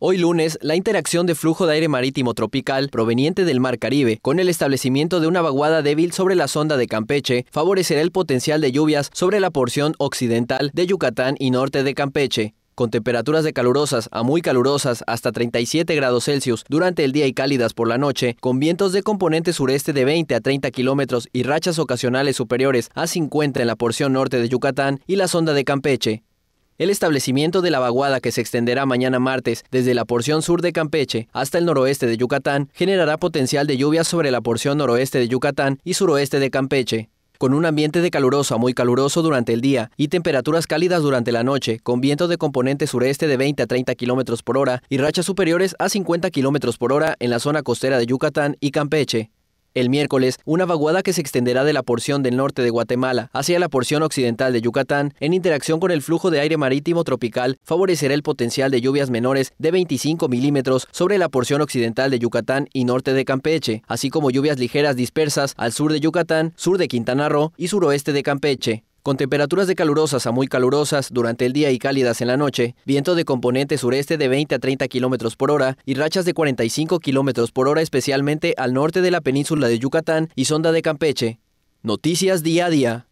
Hoy lunes, la interacción de flujo de aire marítimo tropical proveniente del Mar Caribe con el establecimiento de una vaguada débil sobre la sonda de Campeche favorecerá el potencial de lluvias sobre la porción occidental de Yucatán y norte de Campeche con temperaturas de calurosas a muy calurosas hasta 37 grados Celsius durante el día y cálidas por la noche, con vientos de componente sureste de 20 a 30 kilómetros y rachas ocasionales superiores a 50 en la porción norte de Yucatán y la sonda de Campeche. El establecimiento de la vaguada que se extenderá mañana martes desde la porción sur de Campeche hasta el noroeste de Yucatán generará potencial de lluvias sobre la porción noroeste de Yucatán y suroeste de Campeche, con un ambiente de caluroso a muy caluroso durante el día y temperaturas cálidas durante la noche, con viento de componente sureste de 20 a 30 km por hora y rachas superiores a 50 km por hora en la zona costera de Yucatán y Campeche. El miércoles, una vaguada que se extenderá de la porción del norte de Guatemala hacia la porción occidental de Yucatán, en interacción con el flujo de aire marítimo tropical, favorecerá el potencial de lluvias menores de 25 milímetros sobre la porción occidental de Yucatán y norte de Campeche, así como lluvias ligeras dispersas al sur de Yucatán, sur de Quintana Roo y suroeste de Campeche. Con temperaturas de calurosas a muy calurosas durante el día y cálidas en la noche, viento de componente sureste de 20 a 30 km por hora y rachas de 45 km por hora especialmente al norte de la península de Yucatán y sonda de Campeche. Noticias día a día.